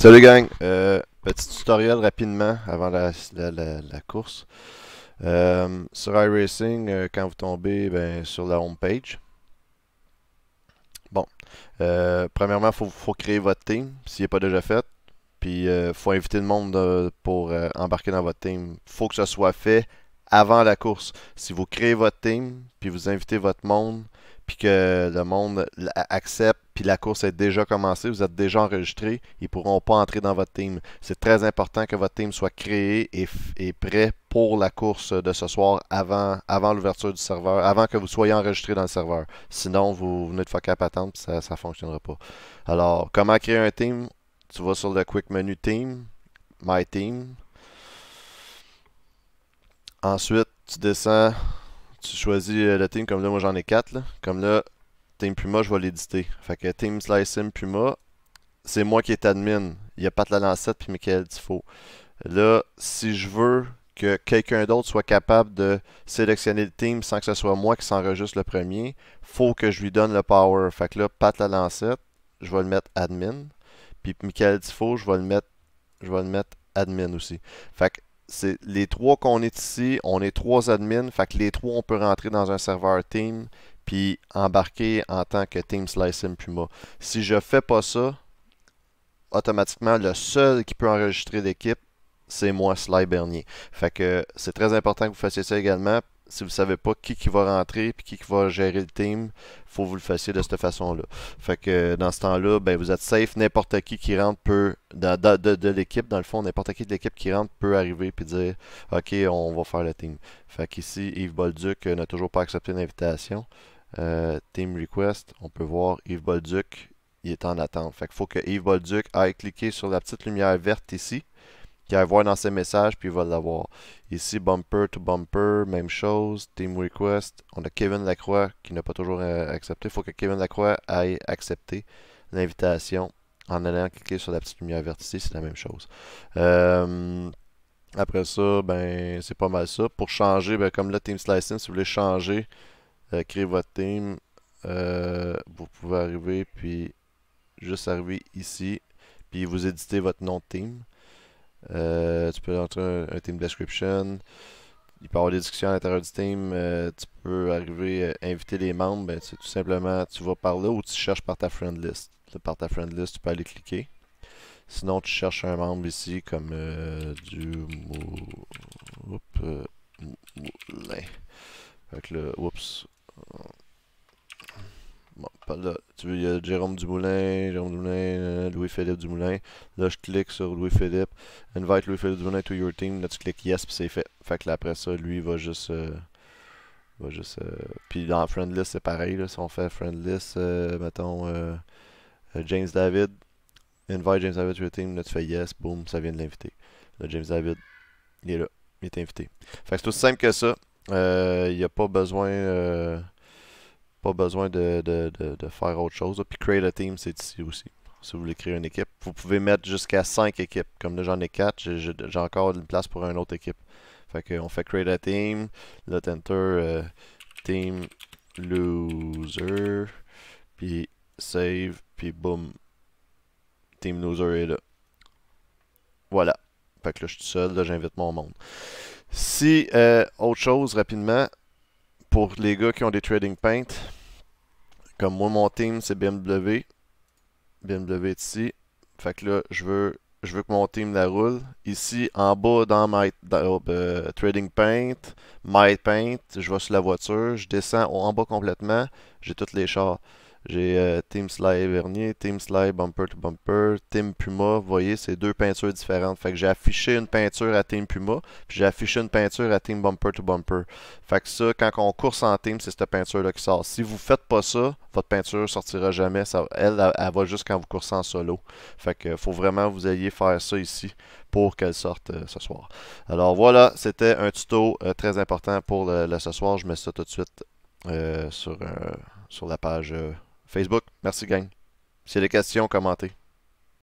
Salut gang, euh, petit tutoriel rapidement avant la, course. Euh, sur iRacing, euh, quand vous tombez ben, sur la home page, bon, premièrement, il faut, créer votre team s'il n'est pas déjà fait. Puis, il faut inviter le monde pour embarquer dans votre team. faut que ce soit fait avant la course. Si vous créez votre team, puis vous invitez votre monde, puis que le monde accepte puis la course est déjà commencée, vous êtes déjà enregistré, ils ne pourront pas entrer dans votre team. C'est très important que votre team soit créé et, prêt pour la course de ce soir avant, avant l'ouverture du serveur, avant que vous soyez enregistré dans le serveur. Sinon, vous venez de fucker patente et ça ne fonctionnera pas. Alors, comment créer un team Tu vas sur le quick menu Team, My Team. Ensuite, tu descends, tu choisis euh, le team. Comme là, moi j'en ai quatre, Comme là, Team Puma, je vais l'éditer. Fait que Team Slicing Puma, c'est moi qui est admin. Il y a pas de la lancette puis Michael Tifo. Là, si je veux que quelqu'un d'autre soit capable de sélectionner le team sans que ce soit moi qui s'enregistre le premier, faut que je lui donne le power. Fait que là, Pat lancette je vais le mettre admin. Puis Michael Tifo, je vais le mettre, je vais le mettre admin aussi. Fait que c'est les trois qu'on est ici, on est trois admins, fait que les trois on peut rentrer dans un serveur team, puis embarquer en tant que Team Slice Puma. Si je fais pas ça, automatiquement, le seul qui peut enregistrer l'équipe, c'est moi, Sly Bernier. Fait que c'est très important que vous fassiez ça également. Si vous ne savez pas qui, qui va rentrer et qui, qui va gérer le team, faut que vous le fassiez de cette façon-là. Fait que dans ce temps-là, ben, vous êtes safe. N'importe qui qui rentre peut, de, l'équipe, dans le fond, n'importe qui de l'équipe qui rentre peut arriver et dire OK, on va faire le team. Fait qu'ici, Yves Bolduc n'a toujours pas accepté l'invitation. Euh, team Request, on peut voir Yves Bolduc, il est en attente. Fait qu'il faut que Yves Bolduc aille cliquer sur la petite lumière verte ici, qu'il aille voir dans ses messages, puis il va l'avoir. Ici, Bumper to Bumper, même chose. Team Request, on a Kevin Lacroix qui n'a pas toujours euh, accepté. Il faut que Kevin Lacroix aille accepter l'invitation en allant cliquer sur la petite lumière verte ici, c'est la même chose. Euh, après ça, ben c'est pas mal ça. Pour changer, ben, comme le Team Slicing, si vous voulez changer euh, créer votre team. Euh, vous pouvez arriver, puis juste arriver ici, puis vous éditez votre nom de team. Euh, tu peux entrer un, team description. Il peut y avoir des discussions à l'intérieur du team. tu peux arriver, inviter les membres. c'est ben, tout simplement, tu vas par là ou tu cherches par ta friend list. Par ta friend list, tu peux aller cliquer. Sinon, tu cherches un membre ici comme du mot. Oups. oups, Bon, pas là. Tu veux, il y a Jérôme Dumoulin, Jérôme Dumoulin, euh, Louis-Philippe Dumoulin. Là, je clique sur Louis-Philippe. Invite Louis-Philippe Dumoulin to your team. Là, tu cliques yes, puis c'est fait. Fait que là, après ça, lui, il va juste. Euh, va juste euh, Puis dans Friend List, c'est pareil. Là, si on fait Friend List, mettons James David. Invite James David to your team. Là, tu fais yes, boum, ça vient de l'inviter. Là, James David, il est là. Il est invité. Fait que c'est aussi simple que ça. Il euh, n'y a pas besoin, euh, pas besoin de, de, de, faire autre chose. Puis Create a Team, c'est ici aussi. Si vous voulez créer une équipe, vous pouvez mettre jusqu'à 5 équipes. Comme là, j'en ai 4, j'ai encore une place pour une autre équipe. Fait qu'on fait Create a Team, là, enter euh, Team Loser, puis Save, puis boum. Team Loser est là. Voilà. Fait que là, je suis seul, là, j'invite mon monde. Si, euh, autre chose rapidement, pour les gars qui ont des trading paint, comme moi, mon team, c'est BMW. BMW ici. Fait que là, je veux, je veux que mon team la roule. Ici, en bas, dans My euh, Trading Paint, My Paint, je vais sur la voiture, je descends en bas complètement, j'ai toutes les chars. J'ai euh, Team Sly Vernier, Team Sly Bumper to Bumper, Team Puma. Vous voyez, c'est deux peintures différentes. Fait que j'ai affiché une peinture à Team Puma, puis j'ai affiché une peinture à Team Bumper to Bumper. Fait que ça, quand on course en team, c'est cette peinture-là qui sort. Si vous ne faites pas ça, votre peinture ne sortira jamais. Ça, elle, elle, va juste quand vous coursez en solo. Fait que faut vraiment que vous ayez faire ça ici pour qu'elle sorte euh, ce soir. Alors voilà, c'était un tuto euh, très important pour le, ce soir. Je mets ça tout de suite sur, sur la page Facebook. Merci, gang. C'est des questions, commentez.